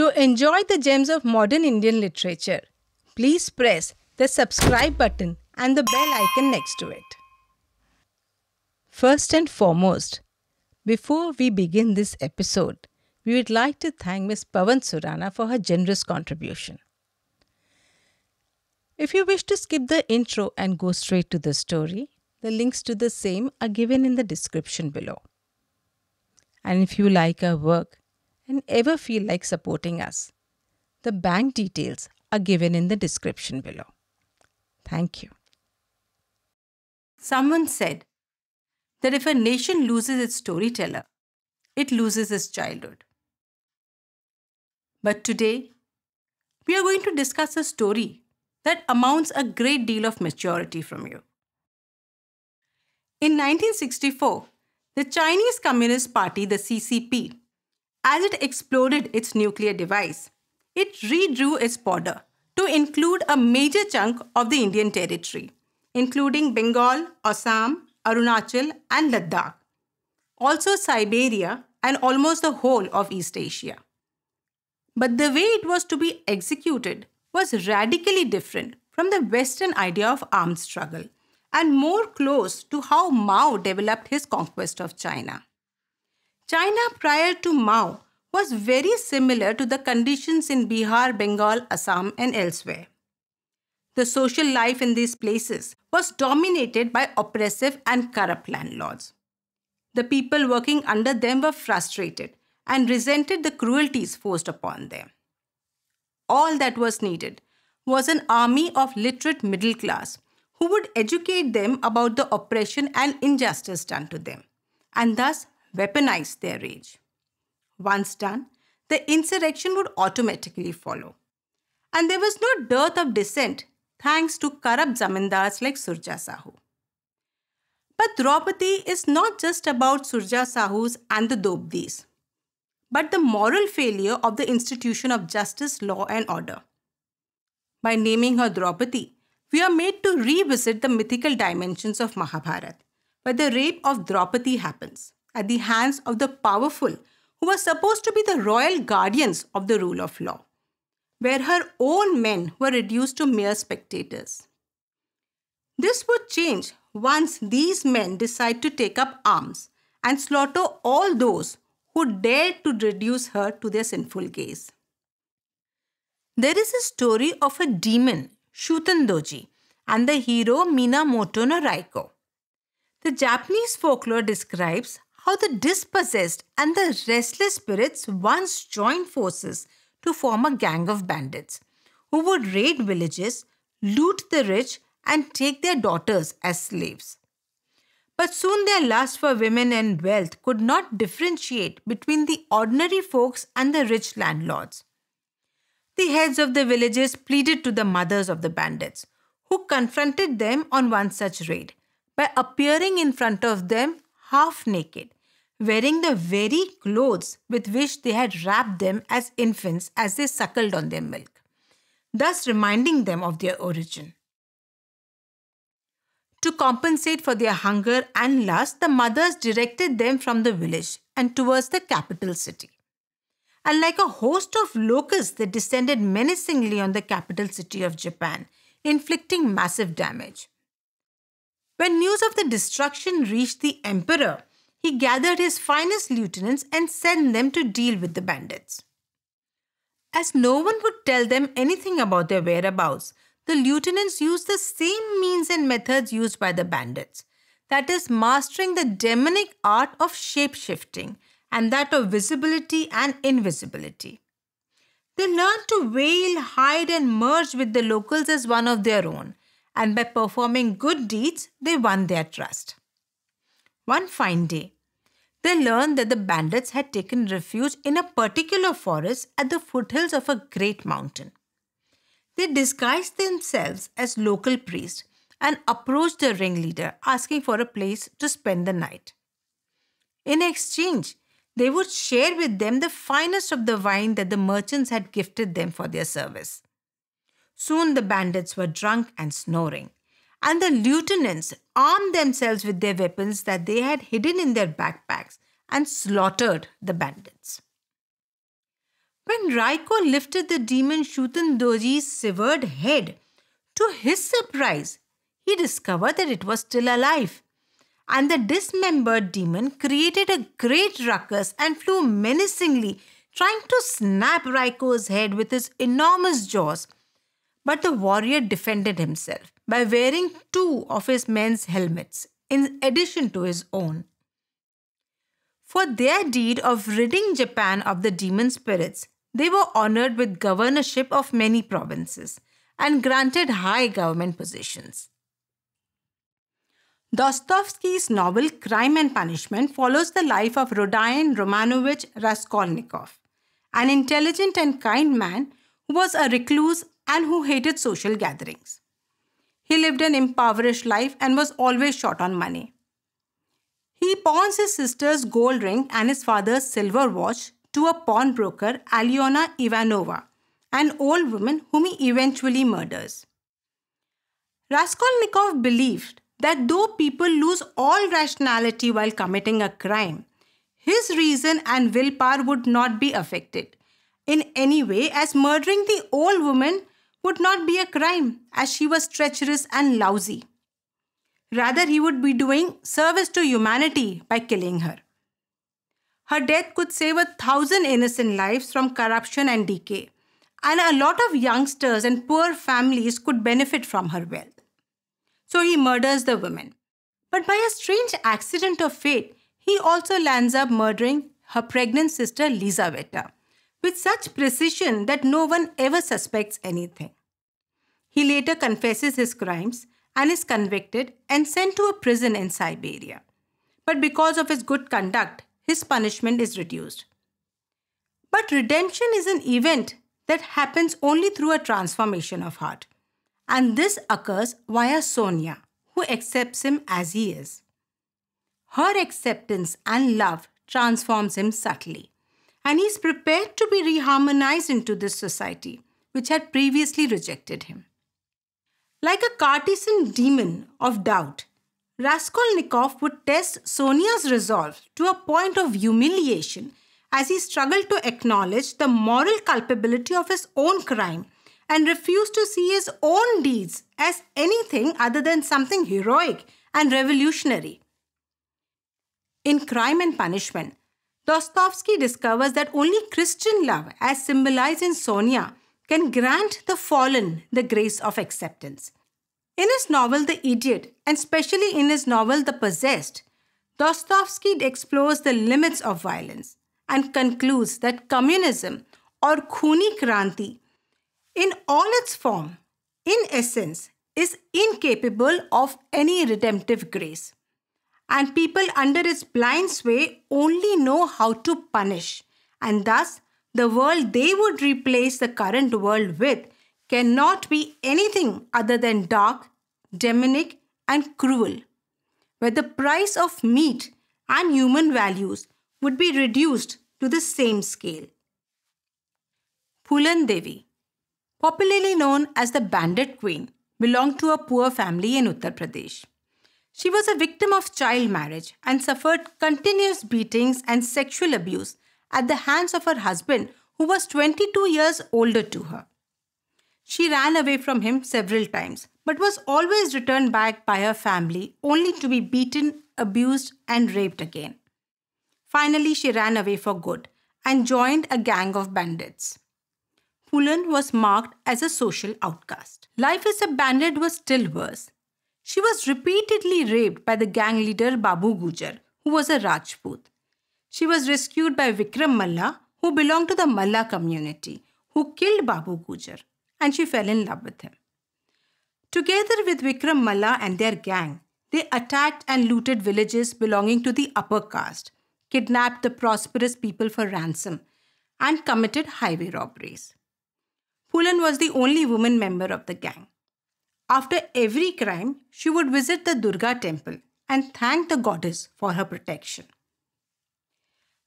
To enjoy the gems of modern Indian literature, please press the subscribe button and the bell icon next to it. First and foremost, before we begin this episode, we would like to thank Ms. Pavan Surana for her generous contribution. If you wish to skip the intro and go straight to the story, the links to the same are given in the description below. And if you like our work, and ever feel like supporting us. The bank details are given in the description below. Thank you. Someone said that if a nation loses its storyteller, it loses its childhood. But today, we are going to discuss a story that amounts a great deal of maturity from you. In 1964, the Chinese Communist Party, the CCP, as it exploded its nuclear device. It redrew its border to include a major chunk of the Indian territory, including Bengal, Assam, Arunachal, and Ladakh, also Siberia, and almost the whole of East Asia. But the way it was to be executed was radically different from the Western idea of armed struggle and more close to how Mao developed his conquest of China. China prior to Mao was very similar to the conditions in Bihar, Bengal, Assam, and elsewhere. The social life in these places was dominated by oppressive and corrupt landlords. The people working under them were frustrated and resented the cruelties forced upon them. All that was needed was an army of literate middle class who would educate them about the oppression and injustice done to them, and thus weaponize their rage. Once done, the insurrection would automatically follow. And there was no dearth of dissent thanks to corrupt zamindars like Surja Sahu. But Draupadi is not just about Surja Sahus and the Dobdis, but the moral failure of the institution of justice, law, and order. By naming her Draupadi, we are made to revisit the mythical dimensions of Mahabharata, where the rape of Draupadi happens at the hands of the powerful who were supposed to be the royal guardians of the rule of law, where her own men were reduced to mere spectators. This would change once these men decide to take up arms and slaughter all those who dared to reduce her to their sinful gaze. There is a story of a demon, Shutandoji, and the hero Minamoto no Raiko. The Japanese folklore describes how the dispossessed and the restless spirits once joined forces to form a gang of bandits who would raid villages, loot the rich, and take their daughters as slaves. But soon their lust for women and wealth could not differentiate between the ordinary folks and the rich landlords. The heads of the villages pleaded to the mothers of the bandits, who confronted them on one such raid by appearing in front of them half naked, wearing the very clothes with which they had wrapped them as infants as they suckled on their milk, thus reminding them of their origin. To compensate for their hunger and lust, the mothers directed them from the village and towards the capital city. And like a host of locusts, they descended menacingly on the capital city of Japan, inflicting massive damage. When news of the destruction reached the emperor, he gathered his finest lieutenants and sent them to deal with the bandits. As no one would tell them anything about their whereabouts, the lieutenants used the same means and methods used by the bandits that is, mastering the demonic art of shape shifting and that of visibility and invisibility. They learned to veil, hide, and merge with the locals as one of their own and by performing good deeds, they won their trust. One fine day, they learned that the bandits had taken refuge in a particular forest at the foothills of a great mountain. They disguised themselves as local priests and approached the ringleader, asking for a place to spend the night. In exchange, they would share with them the finest of the wine that the merchants had gifted them for their service. Soon the bandits were drunk and snoring, and the lieutenants armed themselves with their weapons that they had hidden in their backpacks and slaughtered the bandits. When Raiko lifted the demon Shutan Doji's severed head, to his surprise, he discovered that it was still alive. And the dismembered demon created a great ruckus and flew menacingly, trying to snap Raiko's head with his enormous jaws but the warrior defended himself by wearing two of his men's helmets in addition to his own. For their deed of ridding Japan of the demon spirits, they were honored with governorship of many provinces and granted high government positions. Dostoevsky's novel Crime and Punishment follows the life of Rodion Romanovich Raskolnikov, an intelligent and kind man who was a recluse and who hated social gatherings. He lived an impoverished life and was always short on money. He pawns his sister's gold ring and his father's silver watch to a pawnbroker, Aliona Ivanova, an old woman whom he eventually murders. Raskolnikov believed that though people lose all rationality while committing a crime, his reason and willpower would not be affected in any way, as murdering the old woman would not be a crime as she was treacherous and lousy. Rather, he would be doing service to humanity by killing her. Her death could save a thousand innocent lives from corruption and decay, and a lot of youngsters and poor families could benefit from her wealth. So he murders the woman. But by a strange accident of fate, he also lands up murdering her pregnant sister Lizaveta with such precision that no one ever suspects anything. He later confesses his crimes and is convicted and sent to a prison in Siberia. But because of his good conduct, his punishment is reduced. But redemption is an event that happens only through a transformation of heart. And this occurs via Sonia, who accepts him as he is. Her acceptance and love transforms him subtly and he's prepared to be reharmonized into this society, which had previously rejected him. Like a Cartesian demon of doubt, Raskolnikov would test Sonia's resolve to a point of humiliation as he struggled to acknowledge the moral culpability of his own crime and refused to see his own deeds as anything other than something heroic and revolutionary. In Crime and Punishment, Dostoevsky discovers that only Christian love, as symbolized in Sonia, can grant the fallen the grace of acceptance. In his novel The Idiot, and especially in his novel The Possessed, Dostoevsky explores the limits of violence and concludes that communism or Khuni Kranti, in all its form, in essence, is incapable of any redemptive grace and people under its blind sway only know how to punish. And thus, the world they would replace the current world with cannot be anything other than dark, demonic, and cruel, where the price of meat and human values would be reduced to the same scale. Pulan Devi, popularly known as the Bandit Queen, belonged to a poor family in Uttar Pradesh. She was a victim of child marriage and suffered continuous beatings and sexual abuse at the hands of her husband, who was 22 years older to her. She ran away from him several times, but was always returned back by her family only to be beaten, abused, and raped again. Finally, she ran away for good and joined a gang of bandits. Pullen was marked as a social outcast. Life as a bandit was still worse she was repeatedly raped by the gang leader Babu Gujar, who was a Rajput. She was rescued by Vikram Malla, who belonged to the Malla community, who killed Babu Gujar, and she fell in love with him. Together with Vikram Malla and their gang, they attacked and looted villages belonging to the upper caste, kidnapped the prosperous people for ransom, and committed highway robberies. Pulan was the only woman member of the gang. After every crime, she would visit the Durga temple and thank the goddess for her protection.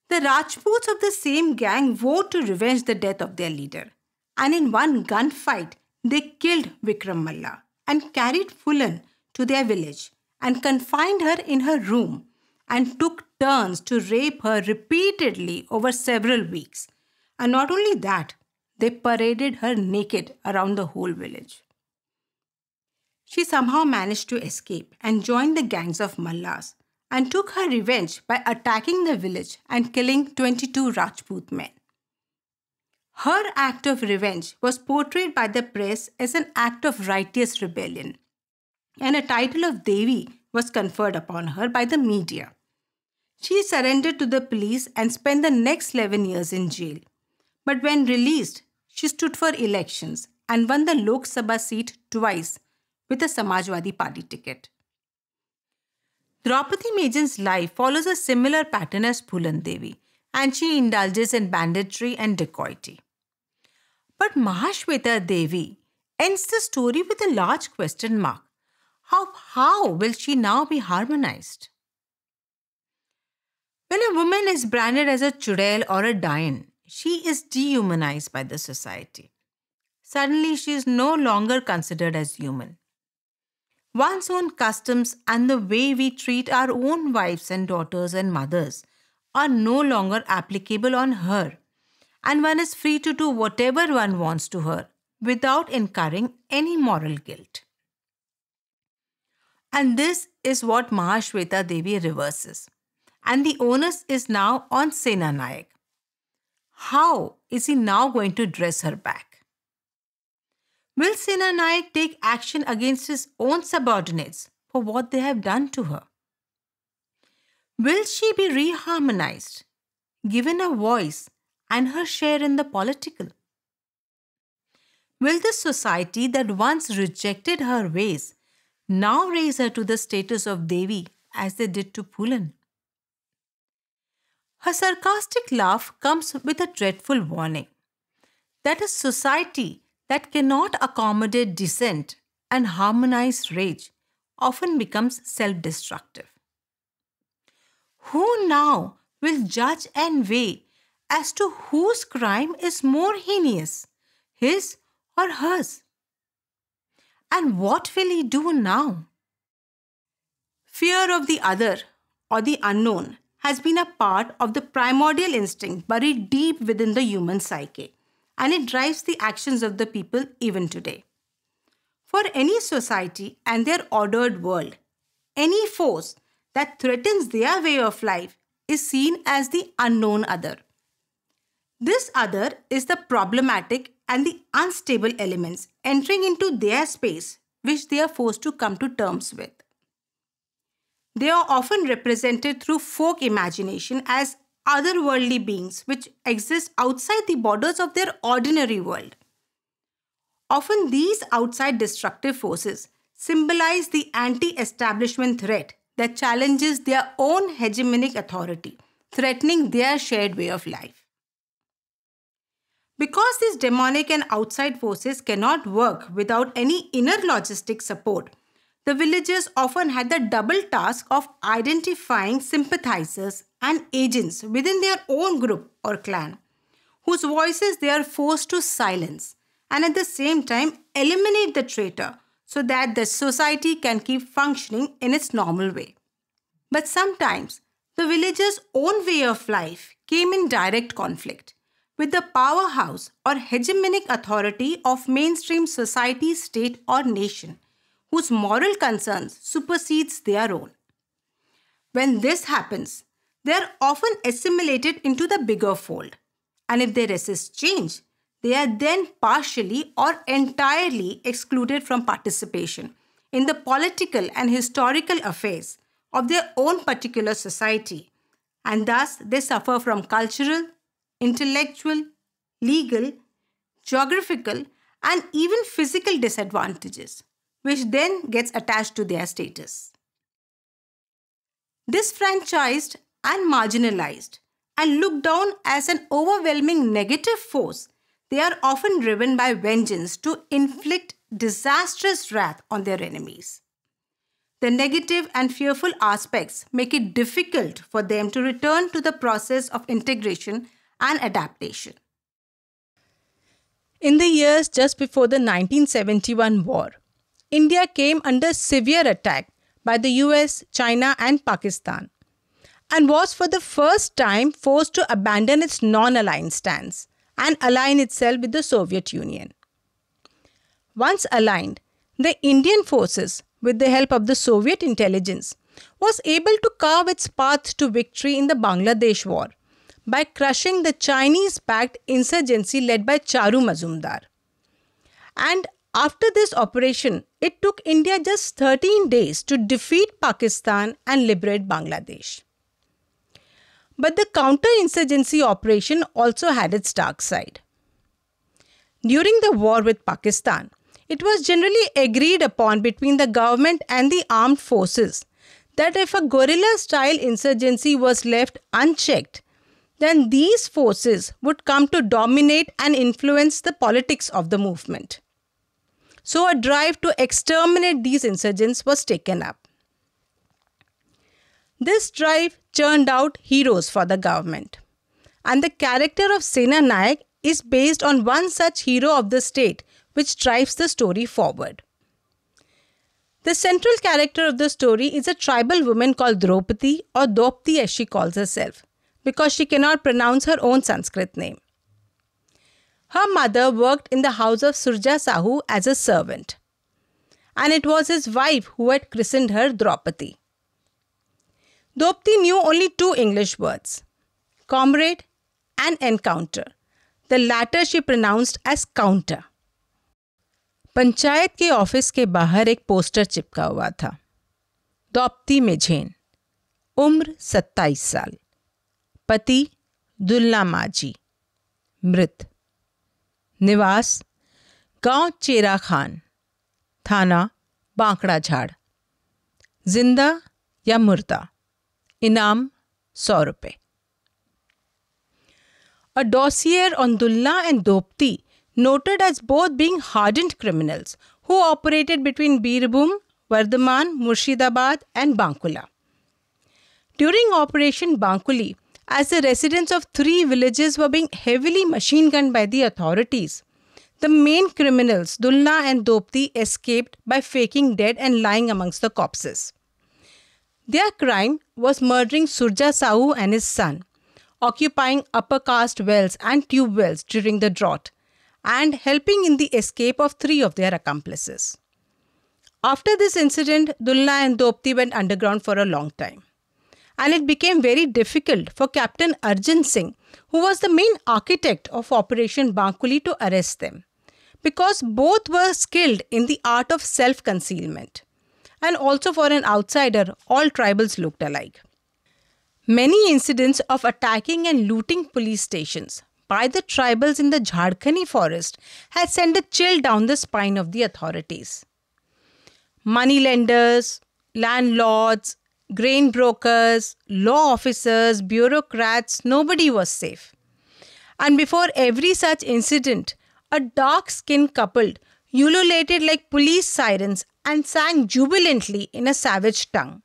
The Rajputs of the same gang vowed to revenge the death of their leader, and in one gunfight, they killed Vikram Malla and carried Fulan to their village and confined her in her room and took turns to rape her repeatedly over several weeks. And not only that, they paraded her naked around the whole village she somehow managed to escape and joined the gangs of Mallas and took her revenge by attacking the village and killing 22 Rajput men. Her act of revenge was portrayed by the press as an act of righteous rebellion, and a title of Devi was conferred upon her by the media. She surrendered to the police and spent the next 11 years in jail. But when released, she stood for elections and won the Lok Sabha seat twice with a Samajwadi Party ticket. Draupadi Mejan's life follows a similar pattern as Phulan Devi, and she indulges in banditry and dacoity. But Mahashweta Devi ends the story with a large question mark. How, how will she now be harmonized? When a woman is branded as a chudail or a dain, she is dehumanized by the society. Suddenly, she is no longer considered as human one's own customs, and the way we treat our own wives and daughters and mothers are no longer applicable on her, and one is free to do whatever one wants to her without incurring any moral guilt. And this is what Mahashweta Devi reverses. And the onus is now on Sena Nayak. How is he now going to dress her back? will Sena Naik take action against his own subordinates for what they have done to her? Will she be reharmonized, given a voice and her share in the political? Will the society that once rejected her ways now raise her to the status of Devi as they did to Pulan? Her sarcastic laugh comes with a dreadful warning that a society that cannot accommodate dissent and harmonize rage often becomes self destructive. Who now will judge and weigh as to whose crime is more heinous, his or hers? And what will he do now? Fear of the other or the unknown has been a part of the primordial instinct buried deep within the human psyche and it drives the actions of the people even today. For any society and their ordered world, any force that threatens their way of life is seen as the unknown other. This other is the problematic and the unstable elements entering into their space, which they are forced to come to terms with. They are often represented through folk imagination as otherworldly beings which exist outside the borders of their ordinary world. Often, these outside destructive forces symbolize the anti establishment threat that challenges their own hegemonic authority, threatening their shared way of life. Because these demonic and outside forces cannot work without any inner logistic support, the villagers often had the double task of identifying sympathizers and agents within their own group or clan, whose voices they are forced to silence and at the same time eliminate the traitor so that the society can keep functioning in its normal way. But sometimes, the villager's own way of life came in direct conflict with the powerhouse or hegemonic authority of mainstream society, state, or nation whose moral concerns supersedes their own. When this happens, they are often assimilated into the bigger fold, and if they resist change, they are then partially or entirely excluded from participation in the political and historical affairs of their own particular society, and thus they suffer from cultural, intellectual, legal, geographical, and even physical disadvantages which then gets attached to their status. Disfranchised and marginalized and looked down as an overwhelming negative force, they are often driven by vengeance to inflict disastrous wrath on their enemies. The negative and fearful aspects make it difficult for them to return to the process of integration and adaptation. In the years just before the 1971 war, India came under severe attack by the US, China, and Pakistan, and was for the first time forced to abandon its non aligned stance and align itself with the Soviet Union. Once aligned, the Indian forces, with the help of the Soviet intelligence, was able to carve its path to victory in the Bangladesh war by crushing the Chinese backed insurgency led by Charu Mazumdar. And after this operation, it took India just 13 days to defeat Pakistan and liberate Bangladesh. But the counterinsurgency operation also had its dark side. During the war with Pakistan, it was generally agreed upon between the government and the armed forces that if a guerrilla style insurgency was left unchecked, then these forces would come to dominate and influence the politics of the movement. So, a drive to exterminate these insurgents was taken up. This drive churned out heroes for the government. And the character of Sena Naik is based on one such hero of the state, which drives the story forward. The central character of the story is a tribal woman called Draupadi or Dopti as she calls herself, because she cannot pronounce her own Sanskrit name. Her mother worked in the house of Surja Sahu as a servant. And it was his wife who had christened her Draupadi. Draupadi knew only two English words comrade and encounter. The latter she pronounced as counter. Panchayat के office के बाहर एक poster चिपका हुआ था दौपती मेझेन उम्र 27 साल पति दुल्ला माजी मृत निवास गांव चेरा खान थाना बांकड़ा झाड़ जिंदा या मुर्दा इनाम सौ रुपये a dossier on Dulla and Dopti noted as both being hardened criminals who operated between Birbhum Bardhaman Murshidabad and Bankura during operation Bankuli as the residents of three villages were being heavily machine gunned by the authorities. The main criminals, Dulla and Dopti, escaped by faking dead and lying amongst the corpses. Their crime was murdering Surja Sahu and his son, occupying upper caste wells and tube wells during the drought, and helping in the escape of three of their accomplices. After this incident, Dulla and Dopti went underground for a long time and it became very difficult for Captain Arjun Singh, who was the main architect of Operation Bankuli, to arrest them because both were skilled in the art of self concealment. And also, for an outsider, all tribals looked alike. Many incidents of attacking and looting police stations by the tribals in the Jharkhani forest had sent a chill down the spine of the authorities. Moneylenders, landlords, grain brokers, law officers, bureaucrats, nobody was safe. And before every such incident, a dark skinned couple ululated like police sirens and sang jubilantly in a savage tongue.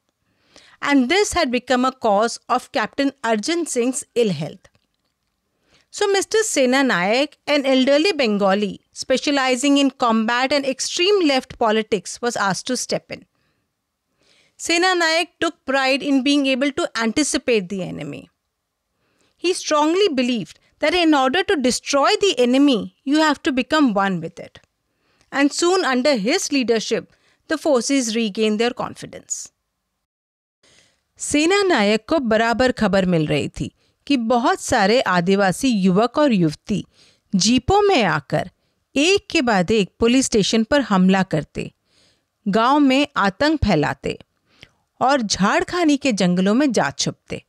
And this had become a cause of Captain Arjun Singh's ill health. So, Mr. Sena Nayak, an elderly Bengali specializing in combat and extreme left politics, was asked to step in. Sena Nayak took pride in being able to anticipate the enemy. He strongly believed that in order to destroy the enemy, you have to become one with it. And soon, under his leadership, the forces regained their confidence. सेना नायक को बराबर खबर मिल रही थी कि बहुत सारे आदिवासी युवक और युवती जीपों में आकर एक के बाद एक पुलिस स्टेशन पर हमला करते गांव में आतंक फैलाते और झाड़खानी के जंगलों में जा छुपते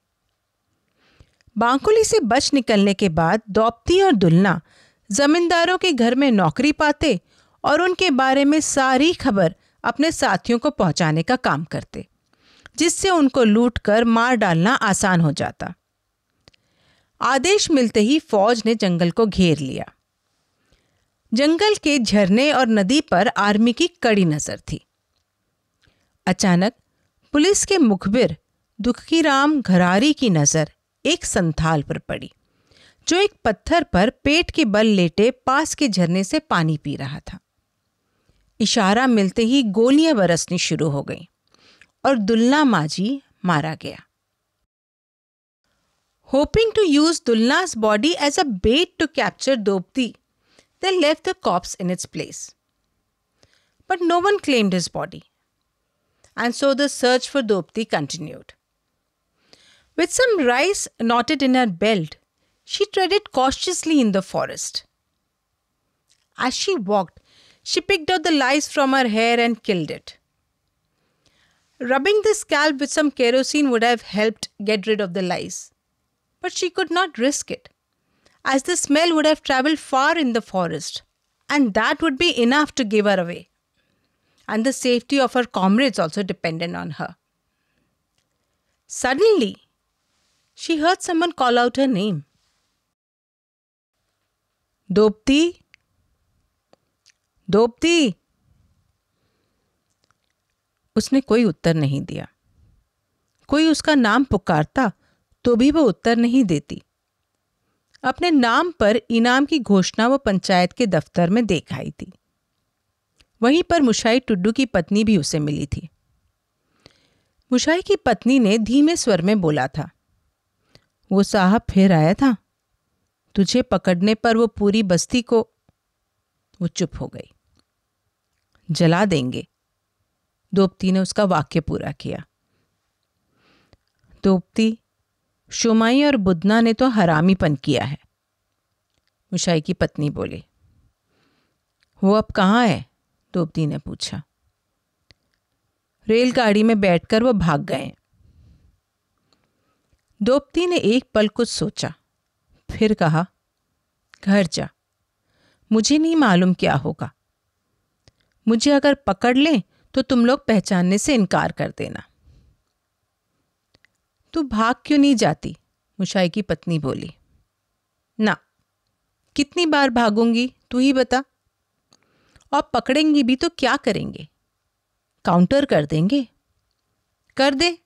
बांकुली से बच निकलने के बाद दौपती और दुलना जमींदारों के घर में नौकरी पाते और उनके बारे में सारी खबर अपने साथियों को पहुंचाने का काम करते जिससे उनको लूट कर मार डालना आसान हो जाता आदेश मिलते ही फौज ने जंगल को घेर लिया जंगल के झरने और नदी पर आर्मी की कड़ी नजर थी अचानक पुलिस के मुखबिर दुखी राम घरारी की नज़र एक संथाल पर पड़ी जो एक पत्थर पर पेट के बल लेटे पास के झरने से पानी पी रहा था इशारा मिलते ही गोलियां बरसनी शुरू हो गईं और दुल्ला माजी मारा गया hoping to use Dulla's body as a bait to capture Dopti they left the cops in its place but no one claimed his body and so the search for Dopti continued. With some rice knotted in her belt, she treaded cautiously in the forest. As she walked, she picked out the lice from her hair and killed it. Rubbing the scalp with some kerosene would have helped get rid of the lice, but she could not risk it, as the smell would have travelled far in the forest, and that would be enough to give her away. and the safety of her comrades also depended on her. Suddenly, she heard someone call out her name. Dopti? Dopti? उसने कोई उत्तर नहीं दिया कोई उसका नाम पुकारता तो भी वह उत्तर नहीं देती अपने नाम पर इनाम की घोषणा वह पंचायत के दफ्तर में देख आई थी वहीं पर मुशाई टुड्डू की पत्नी भी उसे मिली थी मुशाई की पत्नी ने धीमे स्वर में बोला था वो साहब फिर आया था तुझे पकड़ने पर वो पूरी बस्ती को वो चुप हो गई जला देंगे दोपती ने उसका वाक्य पूरा किया दोपती शुमाई और बुदना ने तो हरामीपन किया है मुशाई की पत्नी बोली वो अब कहाँ है दोपदी तो ने पूछा रेलगाड़ी में बैठकर वह भाग गए दोपती ने एक पल कुछ सोचा फिर कहा घर जा मुझे नहीं मालूम क्या होगा मुझे अगर पकड़ लें तो तुम लोग पहचानने से इनकार कर देना तू भाग क्यों नहीं जाती मुशाई की पत्नी बोली ना कितनी बार भागूंगी तू ही बता और पकड़ेंगी भी तो क्या करेंगे काउंटर कर देंगे कर दे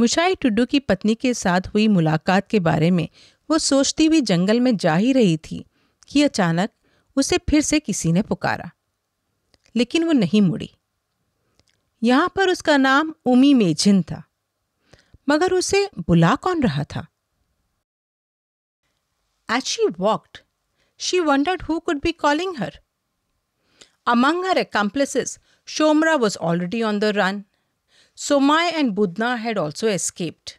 मुशाई टुड्डू की पत्नी के साथ हुई मुलाकात के बारे में वो सोचती हुई जंगल में जा ही रही थी कि अचानक उसे फिर से किसी ने पुकारा लेकिन वो नहीं मुड़ी यहां पर उसका नाम उमी मेझिन था मगर उसे बुला कौन रहा था as she walked she wondered who could be calling her. Among her accomplices, Shomra was already on the run. Somai and Budna had also escaped.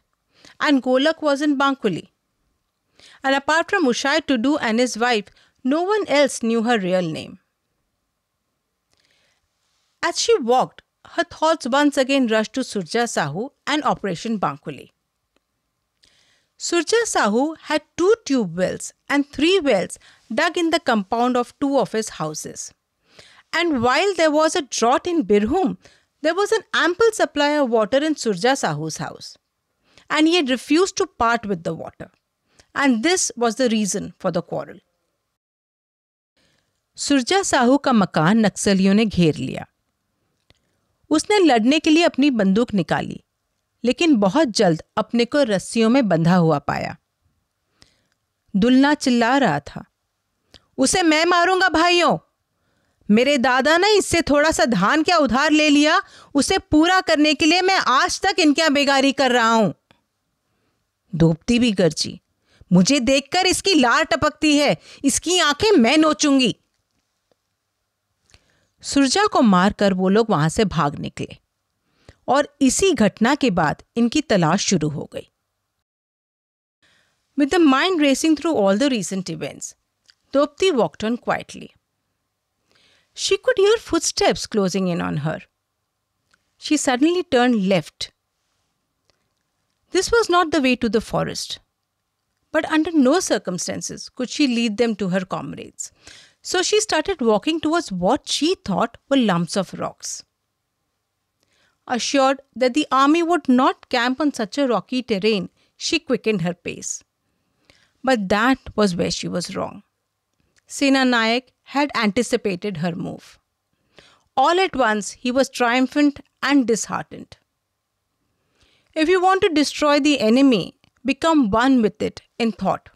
And Golak was in Bankuli. And apart from Ushai Tudu and his wife, no one else knew her real name. As she walked, her thoughts once again rushed to Surja Sahu and Operation Bankuli. Surja Sahu had two tube wells and three wells dug in the compound of two of his houses. And while there was a drought in Birhum, there was an ample supply of water in Surja Sahu's house. And he had refused to part with the water. And this was the reason for the quarrel. Surja Sahu ka makan नक्सलियों ne gher liya. उसने लड़ने के लिए अपनी बंदूक निकाली लेकिन बहुत जल्द अपने को रस्सियों में बंधा हुआ पाया दुलना चिल्ला रहा था उसे मैं मारूंगा भाइयों मेरे दादा ने इससे थोड़ा सा धान क्या उधार ले लिया उसे पूरा करने के लिए मैं आज तक इनके यहां बेगारी कर रहा हूं धोपती भी गर्जी मुझे देखकर इसकी लार टपकती है इसकी आंखें मैं नोचूंगी सुरजा को मारकर वो लोग वहां से भाग निकले और इसी घटना के बाद इनकी तलाश शुरू हो गई with the mind racing through all the recent events Topti walked on quietly. She could hear footsteps closing in on her. She suddenly turned left. This was not the way to the forest, but under no circumstances could she lead them to her comrades. So she started walking towards what she thought were lumps of rocks. Assured that the army would not camp on such a rocky terrain, she quickened her pace. But that was where she was wrong. Sena Nayak had anticipated her move. All at once, he was triumphant and disheartened. If you want to destroy the enemy, become one with it in thought.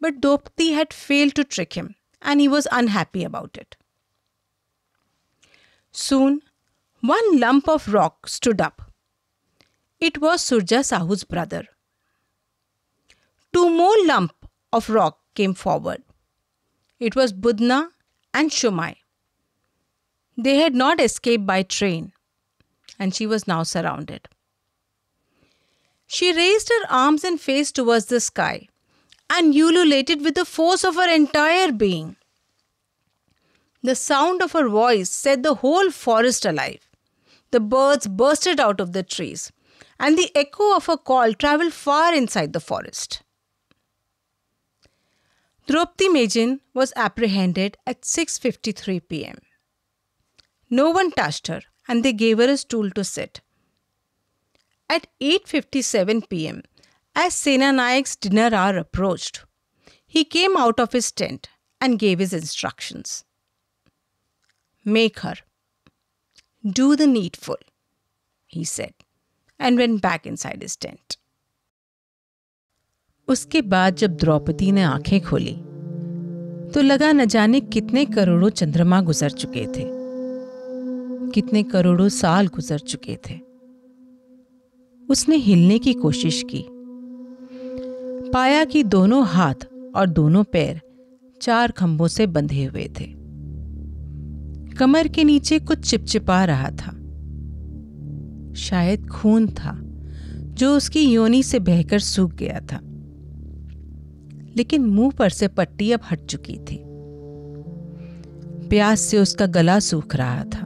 But Dopti had failed to trick him, and he was unhappy about it. Soon, one lump of rock stood up. It was Surja Sahu's brother. Two more lumps of rock came forward it was Budna and Shumai. They had not escaped by train, and she was now surrounded. She raised her arms and face towards the sky and ululated with the force of her entire being. The sound of her voice set the whole forest alive. The birds bursted out of the trees, and the echo of her call traveled far inside the forest. Dropti Majin was apprehended at 6.53 pm. No one touched her and they gave her a stool to sit. At 8.57 pm, as Sena Nayak's dinner hour approached, he came out of his tent and gave his instructions. Make her. Do the needful, he said, and went back inside his tent. उसके बाद जब द्रौपदी ने आंखें खोली तो लगा न जाने कितने करोड़ों चंद्रमा गुजर चुके थे कितने करोड़ों साल गुजर चुके थे उसने हिलने की कोशिश की पाया कि दोनों हाथ और दोनों पैर चार खंभों से बंधे हुए थे कमर के नीचे कुछ चिपचिपा रहा था शायद खून था जो उसकी योनी से बहकर सूख गया था लेकिन मुंह पर से पट्टी अब हट चुकी थी प्यास से उसका गला सूख रहा था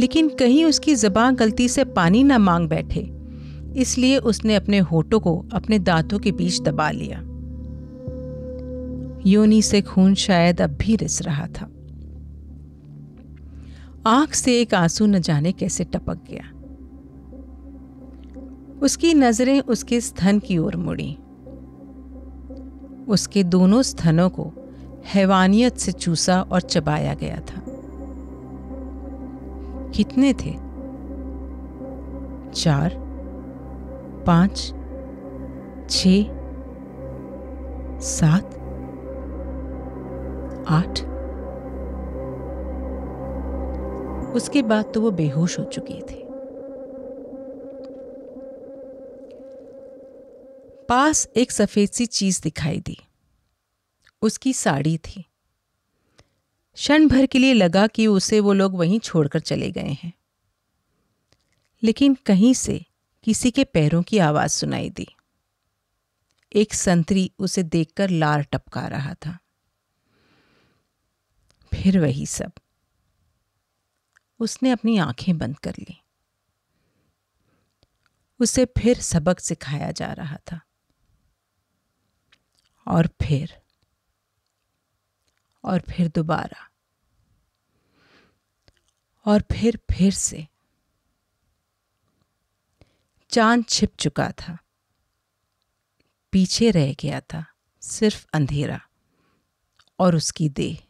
लेकिन कहीं उसकी जबान गलती से पानी ना मांग बैठे इसलिए उसने अपने होठों को अपने दांतों के बीच दबा लिया योनी से खून शायद अब भी रिस रहा था आंख से एक आंसू न जाने कैसे टपक गया उसकी नजरें उसके स्तन की ओर मुड़ी उसके दोनों स्थनों को हैवानियत से चूसा और चबाया गया था कितने थे चार पांच छ सात आठ उसके बाद तो वो बेहोश हो चुकी थी पास एक सफ़ेद सी चीज़ दिखाई दी उसकी साड़ी थी क्षण भर के लिए लगा कि उसे वो लोग वहीं छोड़कर चले गए हैं लेकिन कहीं से किसी के पैरों की आवाज़ सुनाई दी एक संतरी उसे देखकर लार टपका रहा था फिर वही सब उसने अपनी आंखें बंद कर ली उसे फिर सबक सिखाया जा रहा था और फिर और फिर दोबारा और फिर फिर से चांद छिप चुका था पीछे रह गया था सिर्फ अंधेरा और उसकी देह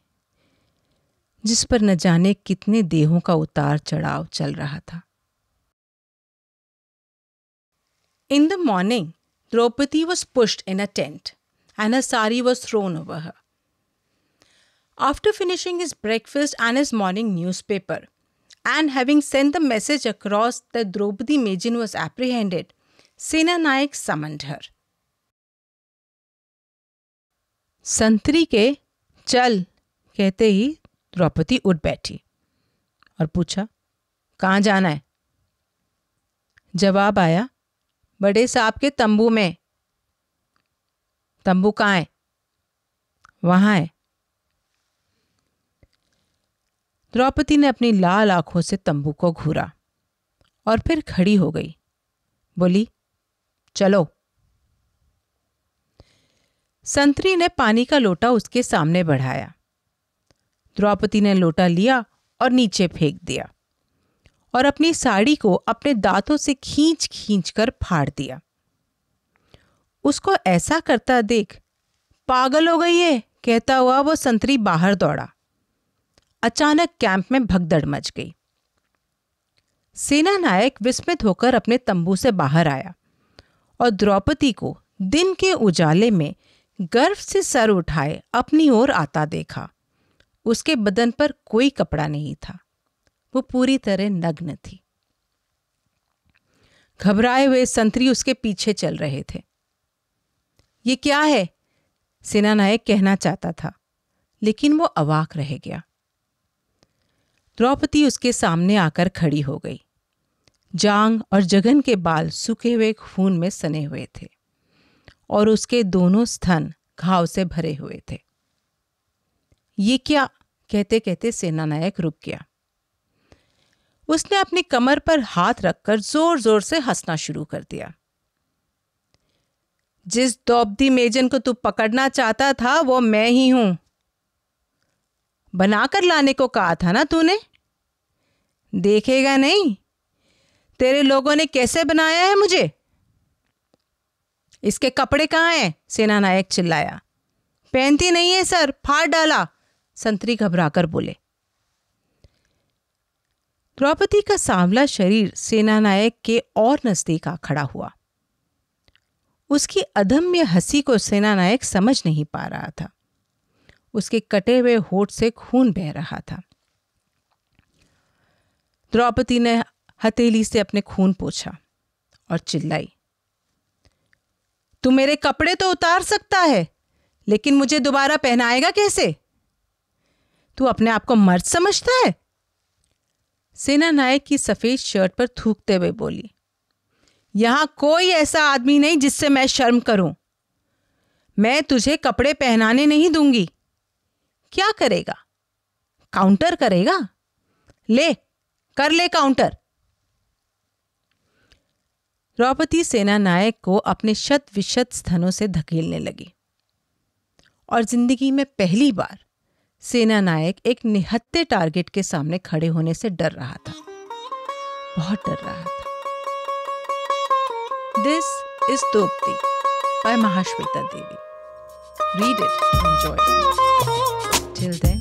जिस पर न जाने कितने देहों का उतार चढ़ाव चल रहा था in the morning Draupadi was pushed in a tent and her sari was thrown over her. After finishing his breakfast and his morning newspaper, and having sent the message across that Draupadi Mejin was apprehended, Sena Naik summoned her. Santri ke chal kehte hi Draupadi उठ baithi aur pucha कहाँ जाना है जवाब आया बड़े साहब के तंबू में तंबू कहाँ है वहां है द्रौपदी ने अपनी लाल आंखों से तंबू को घूरा और फिर खड़ी हो गई बोली चलो संतरी ने पानी का लोटा उसके सामने बढ़ाया द्रौपदी ने लोटा लिया और नीचे फेंक दिया और अपनी साड़ी को अपने दांतों से खींच खींच कर फाड़ दिया उसको ऐसा करता देख पागल हो गई है कहता हुआ वो संतरी बाहर दौड़ा अचानक कैंप में भगदड़ मच गई सेना नायक विस्मित होकर अपने तंबू से बाहर आया और द्रौपदी को दिन के उजाले में गर्व से सर उठाए अपनी ओर आता देखा उसके बदन पर कोई कपड़ा नहीं था वो पूरी तरह नग्न थी घबराए हुए संतरी उसके पीछे चल रहे थे ये क्या है सेना नायक कहना चाहता था लेकिन वो अवाक रह गया द्रौपदी उसके सामने आकर खड़ी हो गई जांग और जगन के बाल सूखे हुए खून में सने हुए थे और उसके दोनों स्तन घाव से भरे हुए थे ये क्या कहते कहते सेनानायक रुक गया उसने अपनी कमर पर हाथ रखकर जोर जोर से हंसना शुरू कर दिया जिस द्रौपदी मेजन को तू पकड़ना चाहता था वो मैं ही हूं बनाकर लाने को कहा था ना तूने देखेगा नहीं तेरे लोगों ने कैसे बनाया है मुझे इसके कपड़े कहाँ हैं सेना नायक चिल्लाया पहनती नहीं है सर फाड़ डाला संतरी घबराकर बोले द्रौपदी का सांवला शरीर सेना नायक के और नजदीक आ खड़ा हुआ उसकी अधम्य हंसी को सेनानायक समझ नहीं पा रहा था उसके कटे हुए होठ से खून बह रहा था द्रौपदी ने हथेली से अपने खून पोछा और चिल्लाई तू मेरे कपड़े तो उतार सकता है लेकिन मुझे दोबारा पहनाएगा कैसे तू अपने आप को मर्द समझता है सेना नायक की सफेद शर्ट पर थूकते हुए बोली यहां कोई ऐसा आदमी नहीं जिससे मैं शर्म करूं मैं तुझे कपड़े पहनाने नहीं दूंगी क्या करेगा काउंटर करेगा ले कर ले काउंटर द्रौपदी सेना नायक को अपने शत विशत स्थनों से धकेलने लगी और जिंदगी में पहली बार सेना नायक एक निहत्ते टारगेट के सामने खड़े होने से डर रहा था बहुत डर रहा था This is Topti by Mahashweta Devi. Read it and enjoy it. Till then,